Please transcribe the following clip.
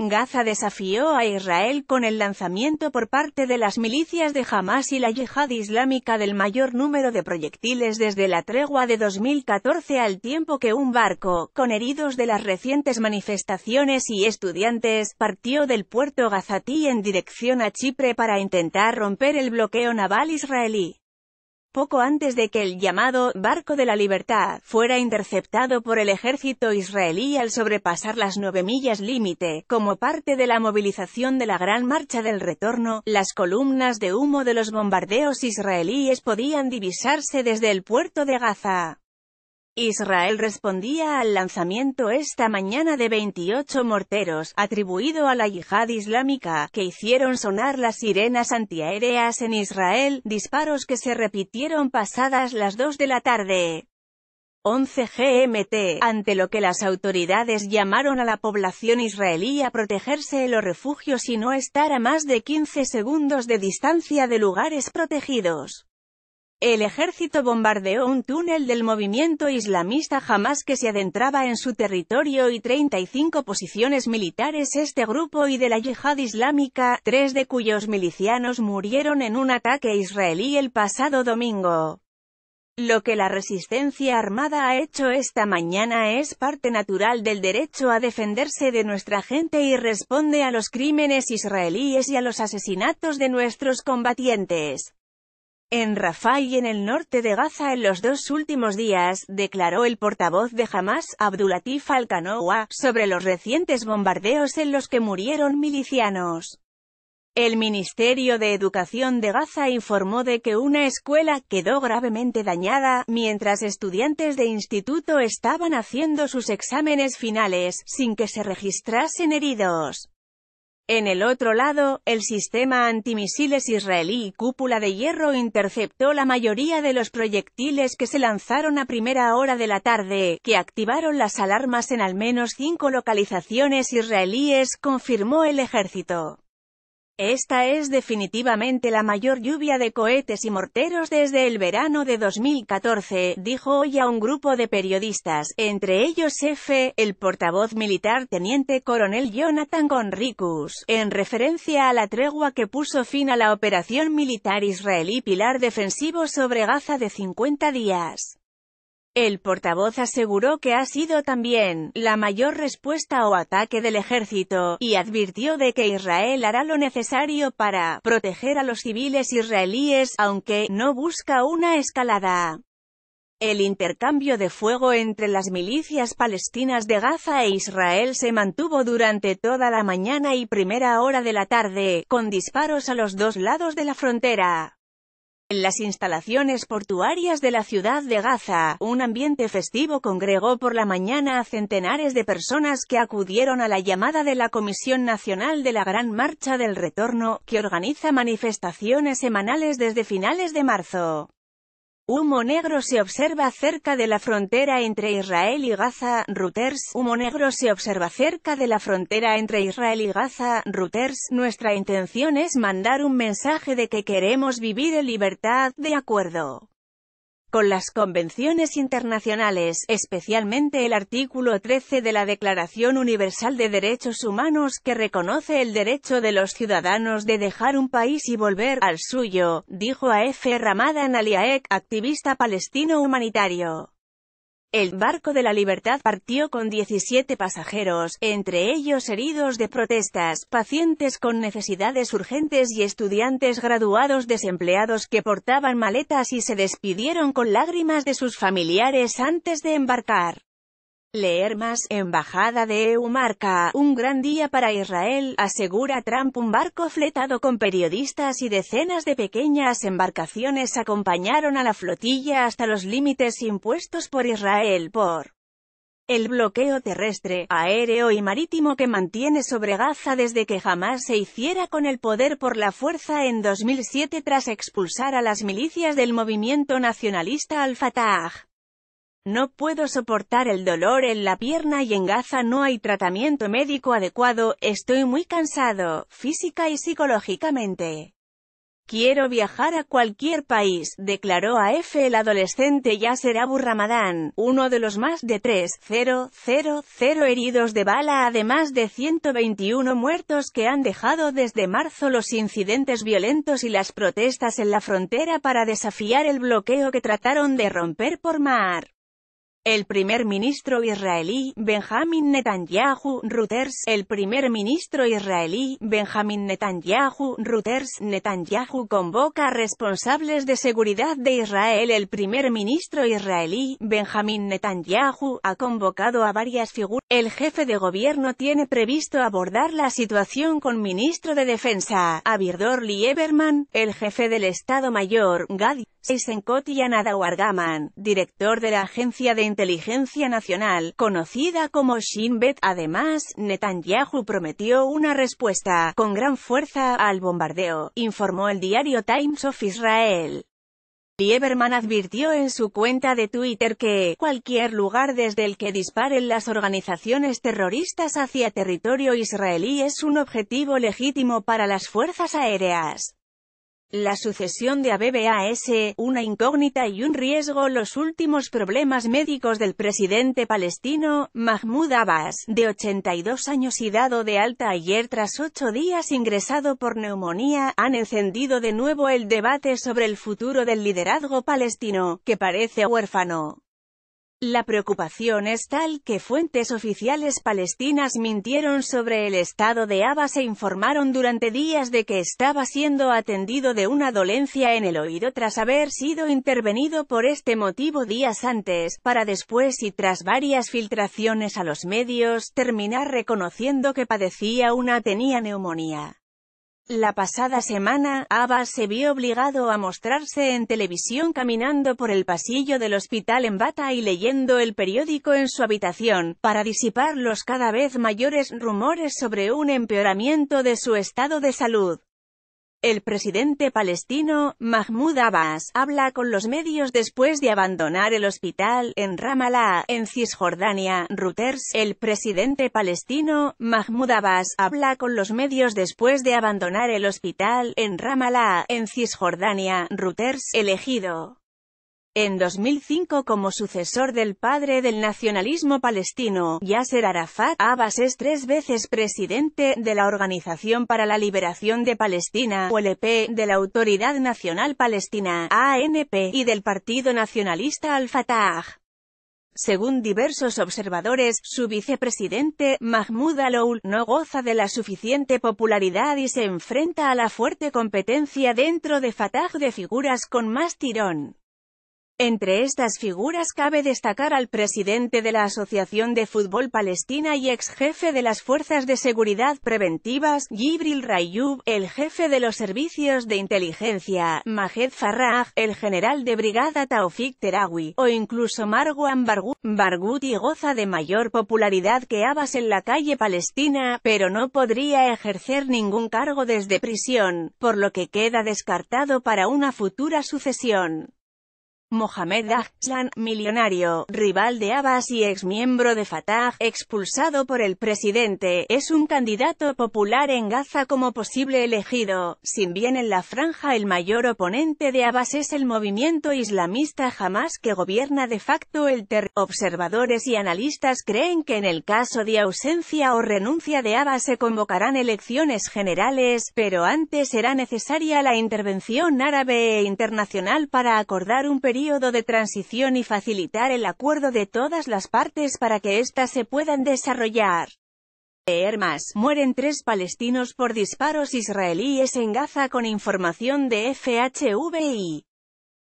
Gaza desafió a Israel con el lanzamiento por parte de las milicias de Hamas y la Yihad Islámica del mayor número de proyectiles desde la tregua de 2014 al tiempo que un barco, con heridos de las recientes manifestaciones y estudiantes, partió del puerto Gazatí en dirección a Chipre para intentar romper el bloqueo naval israelí poco antes de que el llamado «Barco de la Libertad» fuera interceptado por el ejército israelí al sobrepasar las nueve millas límite, como parte de la movilización de la Gran Marcha del Retorno, las columnas de humo de los bombardeos israelíes podían divisarse desde el puerto de Gaza. Israel respondía al lanzamiento esta mañana de 28 morteros, atribuido a la yihad islámica, que hicieron sonar las sirenas antiaéreas en Israel, disparos que se repitieron pasadas las 2 de la tarde. 11 GMT, ante lo que las autoridades llamaron a la población israelí a protegerse en los refugios y no estar a más de 15 segundos de distancia de lugares protegidos. El ejército bombardeó un túnel del movimiento islamista jamás que se adentraba en su territorio y 35 posiciones militares este grupo y de la yihad islámica, tres de cuyos milicianos murieron en un ataque israelí el pasado domingo. Lo que la resistencia armada ha hecho esta mañana es parte natural del derecho a defenderse de nuestra gente y responde a los crímenes israelíes y a los asesinatos de nuestros combatientes en Rafah y en el norte de Gaza en los dos últimos días, declaró el portavoz de Hamas, Abdulatif al sobre los recientes bombardeos en los que murieron milicianos. El Ministerio de Educación de Gaza informó de que una escuela quedó gravemente dañada, mientras estudiantes de instituto estaban haciendo sus exámenes finales, sin que se registrasen heridos. En el otro lado, el sistema antimisiles israelí Cúpula de Hierro interceptó la mayoría de los proyectiles que se lanzaron a primera hora de la tarde, que activaron las alarmas en al menos cinco localizaciones israelíes, confirmó el ejército. Esta es definitivamente la mayor lluvia de cohetes y morteros desde el verano de 2014, dijo hoy a un grupo de periodistas, entre ellos F, el portavoz militar teniente coronel Jonathan Gonricus, en referencia a la tregua que puso fin a la operación militar israelí Pilar Defensivo sobre Gaza de 50 días. El portavoz aseguró que ha sido también la mayor respuesta o ataque del ejército, y advirtió de que Israel hará lo necesario para proteger a los civiles israelíes, aunque no busca una escalada. El intercambio de fuego entre las milicias palestinas de Gaza e Israel se mantuvo durante toda la mañana y primera hora de la tarde, con disparos a los dos lados de la frontera. En las instalaciones portuarias de la ciudad de Gaza, un ambiente festivo congregó por la mañana a centenares de personas que acudieron a la llamada de la Comisión Nacional de la Gran Marcha del Retorno, que organiza manifestaciones semanales desde finales de marzo. Humo negro se observa cerca de la frontera entre Israel y Gaza, Reuters. Humo negro se observa cerca de la frontera entre Israel y Gaza, Reuters. Nuestra intención es mandar un mensaje de que queremos vivir en libertad, de acuerdo con las convenciones internacionales, especialmente el artículo 13 de la Declaración Universal de Derechos Humanos que reconoce el derecho de los ciudadanos de dejar un país y volver al suyo, dijo a F. Ramadan Aliaek, activista palestino humanitario. El barco de la libertad partió con 17 pasajeros, entre ellos heridos de protestas, pacientes con necesidades urgentes y estudiantes graduados desempleados que portaban maletas y se despidieron con lágrimas de sus familiares antes de embarcar. Leer más, Embajada de EU marca, un gran día para Israel, asegura Trump un barco fletado con periodistas y decenas de pequeñas embarcaciones acompañaron a la flotilla hasta los límites impuestos por Israel por el bloqueo terrestre, aéreo y marítimo que mantiene sobre Gaza desde que jamás se hiciera con el poder por la fuerza en 2007 tras expulsar a las milicias del movimiento nacionalista al-Fatah. No puedo soportar el dolor en la pierna y en Gaza no hay tratamiento médico adecuado, estoy muy cansado, física y psicológicamente. Quiero viajar a cualquier país, declaró a F el adolescente Yasser Abu Ramadán, uno de los más de 3.000 heridos de bala además de 121 muertos que han dejado desde marzo los incidentes violentos y las protestas en la frontera para desafiar el bloqueo que trataron de romper por mar el primer ministro israelí, Benjamin Netanyahu, Reuters, el primer ministro israelí, Benjamin Netanyahu, Reuters, Netanyahu convoca a responsables de seguridad de Israel El primer ministro israelí, Benjamin Netanyahu, ha convocado a varias figuras. El jefe de gobierno tiene previsto abordar la situación con ministro de defensa, Avirdor Eberman, el jefe del Estado Mayor, Gadi. Eisenkot y Wargaman, director de la Agencia de Inteligencia Nacional, conocida como Shin Bet. Además, Netanyahu prometió una respuesta con gran fuerza al bombardeo, informó el diario Times of Israel. Lieberman advirtió en su cuenta de Twitter que, cualquier lugar desde el que disparen las organizaciones terroristas hacia territorio israelí es un objetivo legítimo para las fuerzas aéreas. La sucesión de Abbas, eh, una incógnita y un riesgo. Los últimos problemas médicos del presidente palestino, Mahmoud Abbas, de 82 años y dado de alta ayer tras ocho días ingresado por neumonía, han encendido de nuevo el debate sobre el futuro del liderazgo palestino, que parece huérfano. La preocupación es tal que fuentes oficiales palestinas mintieron sobre el estado de Abbas e informaron durante días de que estaba siendo atendido de una dolencia en el oído tras haber sido intervenido por este motivo días antes, para después y tras varias filtraciones a los medios terminar reconociendo que padecía una tenía neumonía. La pasada semana, Ava se vio obligado a mostrarse en televisión caminando por el pasillo del hospital en bata y leyendo el periódico en su habitación, para disipar los cada vez mayores rumores sobre un empeoramiento de su estado de salud. El presidente palestino, Mahmoud Abbas, habla con los medios después de abandonar el hospital, en Ramallah, en Cisjordania, Reuters. El presidente palestino, Mahmoud Abbas, habla con los medios después de abandonar el hospital, en Ramallah, en Cisjordania, Reuters. Elegido en 2005 como sucesor del padre del nacionalismo palestino, Yasser Arafat, Abbas es tres veces presidente de la Organización para la Liberación de Palestina, OLP, e de la Autoridad Nacional Palestina, ANP, y del Partido Nacionalista Al-Fatah. Según diversos observadores, su vicepresidente, Mahmoud Aloul, no goza de la suficiente popularidad y se enfrenta a la fuerte competencia dentro de Fatah de figuras con más tirón. Entre estas figuras cabe destacar al presidente de la Asociación de Fútbol Palestina y ex jefe de las Fuerzas de Seguridad Preventivas, Gibril Rayoub, el jefe de los servicios de inteligencia, Mahed farrah el general de brigada Taufik Terawi, o incluso Marwan Barghouti. Barghouti goza de mayor popularidad que Abbas en la calle palestina, pero no podría ejercer ningún cargo desde prisión, por lo que queda descartado para una futura sucesión. Mohamed Ahlan, millonario, rival de Abbas y ex miembro de Fatah, expulsado por el presidente, es un candidato popular en Gaza como posible elegido, sin bien en la franja el mayor oponente de Abbas es el movimiento islamista Hamas que gobierna de facto el territorio. Observadores y analistas creen que en el caso de ausencia o renuncia de Abbas se convocarán elecciones generales, pero antes será necesaria la intervención árabe e internacional para acordar un periodo de transición y facilitar el acuerdo de todas las partes para que éstas se puedan desarrollar. Leer más. Mueren tres palestinos por disparos israelíes en Gaza con información de FHVI.